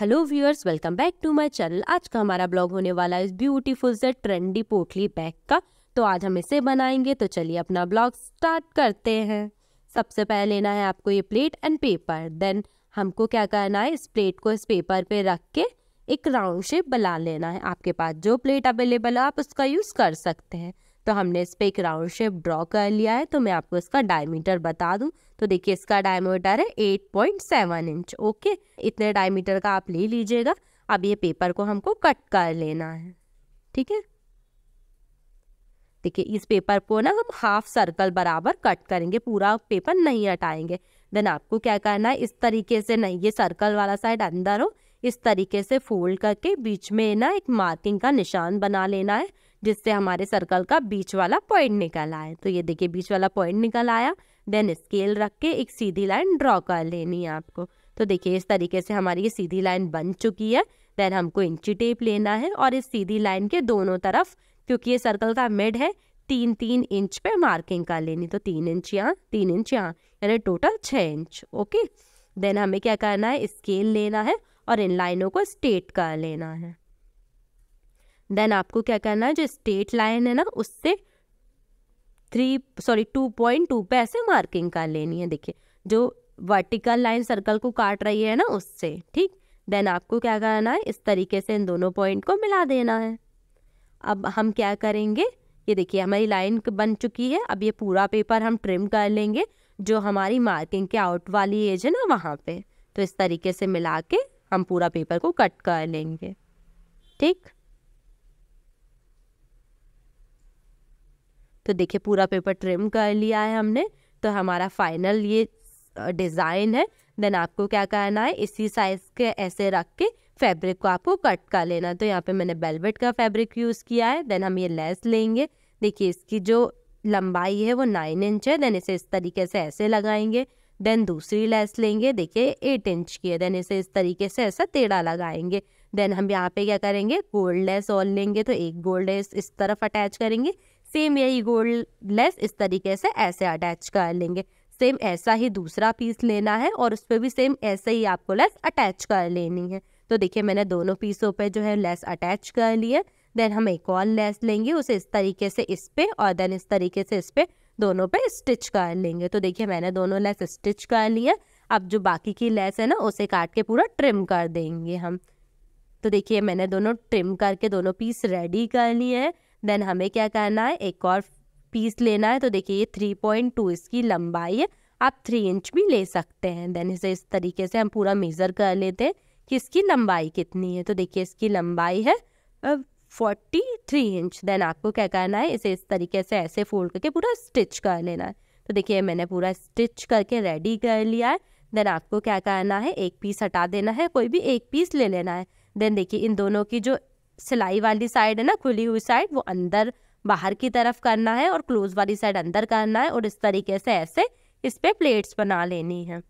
hello viewers welcome back to my channel आज का हमारा ब्लॉग होने वाला इस ब्यूटीफुल से ट्रेंडी पोटली बैग का तो आज हम इसे बनाएंगे तो चलिए अपना ब्लॉग स्टार्ट करते हैं सबसे पहले लेना है आपको ये प्लेट एंड पेपर देन हमको क्या करना है इस प्लेट को इस पेपर पे रख के एक राउंड शेप बना लेना है आपके पास जो प्लेट अवेलेबल है आप उसका यूज़ कर सकते हैं तो हमने इस पर एक राउंड शेप ड्रॉ कर लिया है तो मैं आपको इसका डायमीटर बता दूं तो देखिए इसका डायमीटर है eight point seven inch okay इतने डायमीटर का आप ले लीजिएगा अब ये पेपर को हमको कट कर लेना है ठीक है देखिए इस पेपर को ना हम हाफ सर्कल बराबर कट करेंगे पूरा पेपर नहीं हटाएंगे देन आपको क्या करना है इस तरीके से नहीं ये सर्कल वाला साइड अंदर हो इस तरीके से फोल्ड करके बीच में ना एक मार्किंग का निशान बना लेना है जिससे हमारे सर्कल का बीच वाला पॉइंट निकल आए तो ये देखिए बीच वाला पॉइंट निकल आया देन स्केल रख के एक सीधी लाइन ड्रॉ कर लेनी है आपको तो देखिए इस तरीके से हमारी ये सीधी लाइन बन चुकी है देन हमको इंची टेप लेना है और इस सीधी लाइन के दोनों तरफ क्योंकि ये सर्कल का मिड है तीन तीन इंच पे मार्किंग कर लेनी तो तीन इंच यहाँ तीन इंच यहाँ यानी टोटल छः इंच ओके देन हमें क्या करना है स्केल लेना है और इन लाइनों को स्टेट कर लेना है देन आपको क्या करना है जो स्टेट लाइन है ना उससे three sorry two point two पे ऐसे मार्किंग कर लेनी है देखिए जो वर्टिकल लाइन सर्कल को काट रही है ना उससे ठीक देन आपको क्या करना है इस तरीके से इन दोनों पॉइंट को मिला देना है अब हम क्या करेंगे ये देखिए हमारी लाइन बन चुकी है अब ये पूरा पेपर हम ट्रिम कर लेंगे जो हमारी मार्किंग के आउट वाली एज है ना वहाँ पे तो इस तरीके से मिला के हम पूरा पेपर को कट कर लेंगे ठीक तो देखिए पूरा पेपर ट्रिम कर लिया है हमने तो हमारा फाइनल ये डिज़ाइन है देन आपको क्या करना है इसी साइज़ के ऐसे रख के फैब्रिक को आपको कट कर लेना तो यहाँ पे मैंने बेलवेट का फैब्रिक यूज़ किया है देन हम ये लेस लेंगे देखिए इसकी जो लंबाई है वो नाइन इंच है देन इसे इस तरीके से ऐसे लगाएंगे देन दूसरी लेस लेंगे देखिए एट इंच की है देन इसे इस तरीके से ऐसा टेढ़ा लगाएंगे देन हम यहाँ पे क्या करेंगे गोल्ड लेस और लेंगे तो एक गोल्ड लेस इस तरफ अटैच करेंगे सेम यही गोल्ड लेस इस तरीके से ऐसे अटैच कर लेंगे सेम ऐसा ही दूसरा पीस लेना है और उस पर भी सेम ऐसे ही आपको लेस अटैच कर लेनी है तो देखिए मैंने दोनों पीसों पे जो है लेस अटैच कर लिए देन हम एक और लेस लेंगे उसे इस तरीके से इस पे और देन इस तरीके से इस पे दोनों पे स्टिच कर लेंगे तो देखिए मैंने दोनों लेस स्टिच कर लिए अब जो बाकी की लेस है ना उसे काट के पूरा ट्रिम कर देंगे हम तो देखिए मैंने दोनों ट्रिम करके दोनों पीस रेडी कर लिए हैं देन हमें क्या करना है एक और पीस लेना है तो देखिए ये थ्री पॉइंट टू इसकी लंबाई है आप थ्री इंच भी ले सकते हैं देन इसे इस तरीके से हम पूरा मेज़र कर लेते हैं कि इसकी लंबाई कितनी है तो देखिए इसकी लंबाई है फोर्टी थ्री इंच देन आपको क्या करना है इसे इस तरीके से ऐसे फोल्ड करके पूरा स्टिच कर लेना है तो देखिए मैंने पूरा स्टिच करके रेडी कर लिया है देन आपको क्या करना है एक पीस हटा देना है कोई भी एक पीस ले लेना है देन देखिए इन दोनों की जो सिलाई वाली साइड है ना खुली हुई साइड वो अंदर बाहर की तरफ करना है और क्लोज वाली साइड अंदर करना है और इस तरीके से ऐसे इस पर प्लेट्स बना लेनी है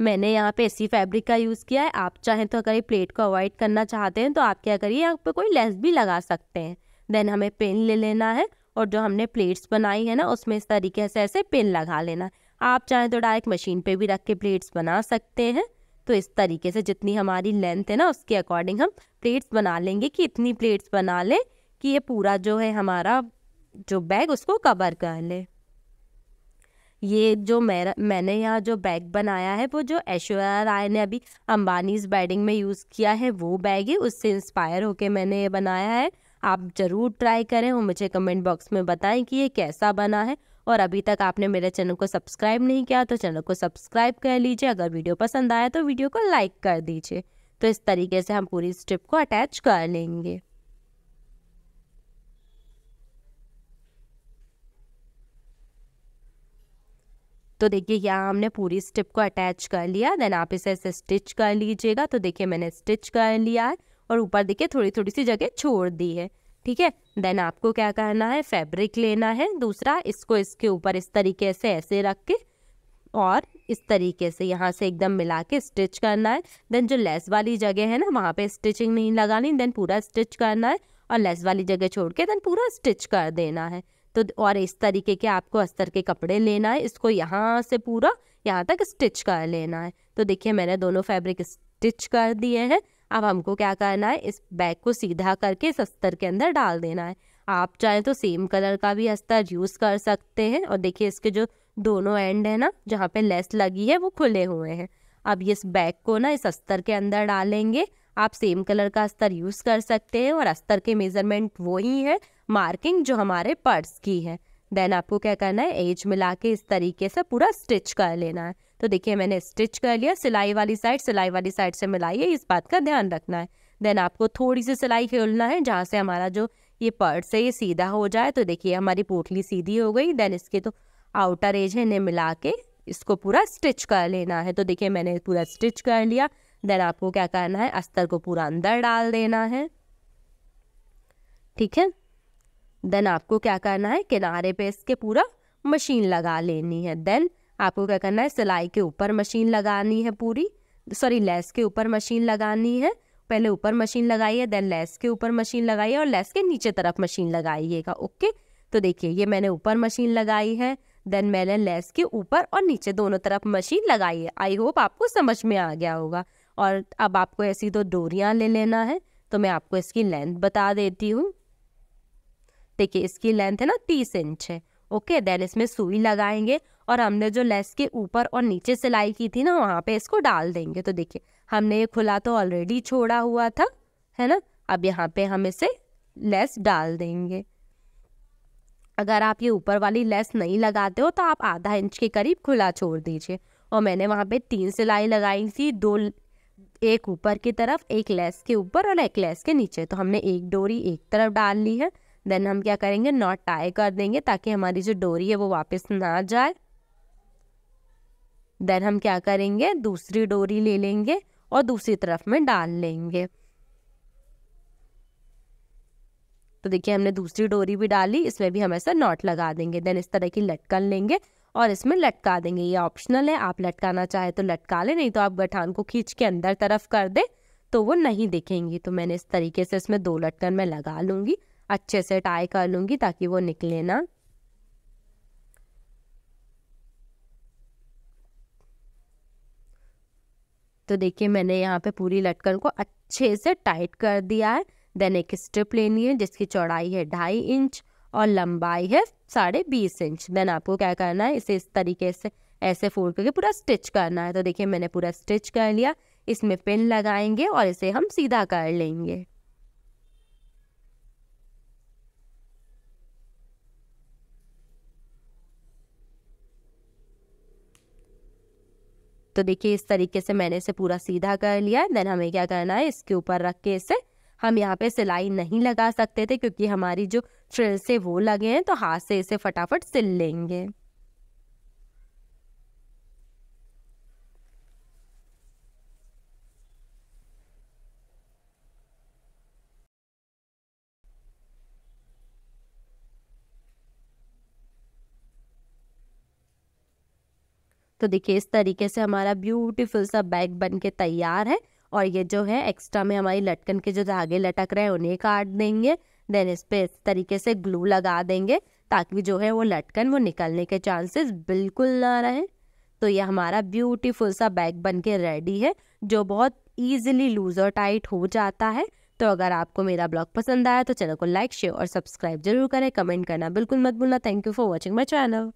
मैंने यहाँ पे इसी फैब्रिक का यूज़ किया है आप चाहें तो अगर ये प्लेट को अवॉइड करना चाहते हैं तो आप क्या करिए यहाँ पे कोई लेस भी लगा सकते हैं देन हमें पेन ले लेना है और जो हमने प्लेट्स बनाई है ना उसमें इस तरीके से ऐसे पेन लगा लेना आप चाहें तो डायरेक्ट मशीन पे भी रख के प्लेट्स बना सकते हैं तो इस तरीके से जितनी हमारी लेंथ है ना उसके अकॉर्डिंग हम प्लेट्स बना लेंगे कि इतनी प्लेट्स बना लें कि ये पूरा जो है हमारा जो बैग उसको कवर कर ले ये जो मेरा मैंने यहाँ जो बैग बनाया है वो जो ऐश्वर्या राय ने अभी अम्बानी बैडिंग में यूज़ किया है वो बैग है उससे इंस्पायर होके मैंने ये बनाया है आप ज़रूर ट्राई करें और मुझे कमेंट बॉक्स में बताएं कि ये कैसा बना है और अभी तक आपने मेरे चैनल को सब्सक्राइब नहीं किया तो चैनल को सब्सक्राइब कर लीजिए अगर वीडियो पसंद आया तो वीडियो को लाइक कर दीजिए तो इस तरीके से हम पूरी स्ट्रिप को अटैच कर लेंगे तो देखिए यहाँ हमने पूरी स्टिप को अटैच कर लिया देन आप इसे ऐसे स्टिच कर लीजिएगा तो देखिए मैंने स्टिच कर लिया है और ऊपर देखिए थोड़ी थोड़ी सी जगह छोड़ दी है ठीक है देन आपको क्या करना है फैब्रिक लेना है दूसरा इसको इसके ऊपर इस तरीके से ऐसे रख के और इस तरीके से यहाँ से एकदम मिला के स्टिच करना है देन जो लेस वाली जगह है ना वहाँ पे स्टिचिंग नहीं लगानी देन पूरा स्टिच करना है और लेस वाली जगह छोड़ के देन पूरा स्टिच कर देना है तो और इस तरीके के आपको अस्तर के कपड़े लेना है इसको यहाँ से पूरा यहाँ तक स्टिच कर लेना है तो देखिए मैंने दोनों फैब्रिक स्टिच कर दिए हैं अब हमको क्या करना है इस बैग को सीधा करके इस अस्तर के अंदर डाल देना है आप चाहें तो सेम कलर का भी अस्तर यूज़ कर सकते हैं और देखिए इसके जो दोनों एंड है ना जहाँ पे लेस लगी है वो खुले हुए हैं अब इस बैग को ना इस अस्तर के अंदर डालेंगे आप सेम कलर का अस्तर यूज़ कर सकते हैं और अस्तर के मेज़रमेंट वही है मार्किंग जो हमारे पर्स की है देन आपको क्या करना है एज मिला के इस तरीके से पूरा स्टिच कर लेना है तो देखिए मैंने स्टिच कर लिया सिलाई वाली साइड सिलाई वाली साइड से मिलाइए इस बात का ध्यान रखना है देन आपको थोड़ी सी सिलाई खोलना है जहाँ से हमारा जो ये पर्स है ये सीधा हो जाए तो देखिए हमारी पोटली सीधी हो गई देन इसके तो आउटर एज है इन्हें मिला के इसको पूरा स्टिच कर लेना है तो देखिए मैंने पूरा स्टिच कर लिया देन आपको क्या करना है अस्तर को पूरा अंदर डाल देना है ठीक है देन आपको क्या करना है किनारे पे इसके पूरा मशीन लगा लेनी है देन आपको क्या करना है सिलाई के ऊपर मशीन लगानी है पूरी सॉरी लेस के ऊपर मशीन लगानी है पहले ऊपर मशीन लगाइए देन लेस के ऊपर मशीन लगाइए और लेस के नीचे तरफ मशीन लगाइएगा ओके तो देखिए ये मैंने ऊपर मशीन लगाई है देन मैंने लेस के ऊपर और नीचे दोनों तरफ मशीन लगाई है आई होप आपको समझ में आ गया होगा और अब आपको ऐसी दो डोरियाँ ले लेना है तो मैं आपको इसकी लेंथ बता देती हूँ देखिए इसकी लेंथ है ना तीस इंच है ओके देन इसमें सुई लगाएंगे और हमने जो लेस के ऊपर और नीचे सिलाई की थी ना वहाँ पे इसको डाल देंगे तो देखिए हमने ये खुला तो ऑलरेडी छोड़ा हुआ था है ना अब यहाँ पे हम इसे लेस डाल देंगे अगर आप ये ऊपर वाली लेस नहीं लगाते हो तो आप आधा इंच के करीब खुला छोड़ दीजिए और मैंने वहाँ पे तीन सिलाई लगाई थी दो एक ऊपर की तरफ एक लेस के ऊपर और एक लेस के नीचे तो हमने एक डोरी एक तरफ डाल ली है देन हम क्या करेंगे नॉट टाई कर देंगे ताकि हमारी जो डोरी है वो वापस ना जाए देन हम क्या करेंगे दूसरी डोरी ले लेंगे और दूसरी तरफ में डाल लेंगे तो देखिए हमने दूसरी डोरी भी डाली इसमें भी हम ऐसा नॉट लगा देंगे देन इस तरह की लटकन लेंगे और इसमें लटका देंगे ये ऑप्शनल है आप लटकाना चाहे तो लटका ले नहीं तो आप गठान को खींच के अंदर तरफ कर दें तो वो नहीं दिखेंगी तो मैंने इस तरीके से इसमें दो लटकन मैं लगा लूँगी अच्छे से टाई कर लूँगी ताकि वो निकले ना तो देखिए मैंने यहाँ पे पूरी लटकन को अच्छे से टाइट कर दिया है देन एक स्ट्रिप लेनी है जिसकी चौड़ाई है ढाई इंच और लंबाई है साढ़े बीस इंच देन आपको क्या करना है इसे इस तरीके से ऐसे फोल्ड करके पूरा स्टिच करना है तो देखिए मैंने पूरा स्टिच कर लिया इसमें पिन लगाएंगे और इसे हम सीधा कर लेंगे तो देखिए इस तरीके से मैंने इसे पूरा सीधा कर लिया देन हमें क्या करना है इसके ऊपर रख के इसे हम यहाँ पे सिलाई नहीं लगा सकते थे क्योंकि हमारी जो फ्रिल है वो लगे हैं तो हाथ से इसे फटाफट सिल लेंगे तो देखिए इस तरीके से हमारा ब्यूटीफुल सा बैग बन के तैयार है और ये जो है एक्स्ट्रा में हमारी लटकन के जो धागे लटक रहे हैं उन्हें काट देंगे देन इस पर इस तरीके से ग्लू लगा देंगे ताकि जो है वो लटकन वो निकलने के चांसेस बिल्कुल ना रहे तो ये हमारा ब्यूटीफुल सा बैग बन के रेडी है जो बहुत ईजिली लूज और टाइट हो जाता है तो अगर आपको मेरा ब्लॉग पसंद आया तो चैनल को लाइक शेयर और सब्सक्राइब जरूर करें कमेंट करना बिल्कुल मत भूलना thank you for watching my channel